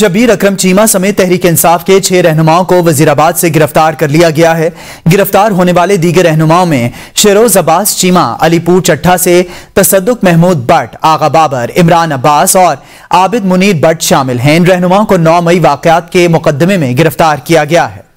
शबीर अकरम चीमा समेत तहरीक इंसाफ के छह रहनुमाओं को वजीराबाद से गिरफ्तार कर लिया गया है गिरफ्तार होने वाले दीगर रहनुमाओं में शेरोज अब्बास चीमा अलीपुर चट्ठा से तसदुक महमूद बट आगा बाबर इमरान अब्बास और आबिद मुनीर बट शामिल हैं इन रहनुमाओं को नौ मई वाकयात के मुकदमे में गिरफ्तार किया गया है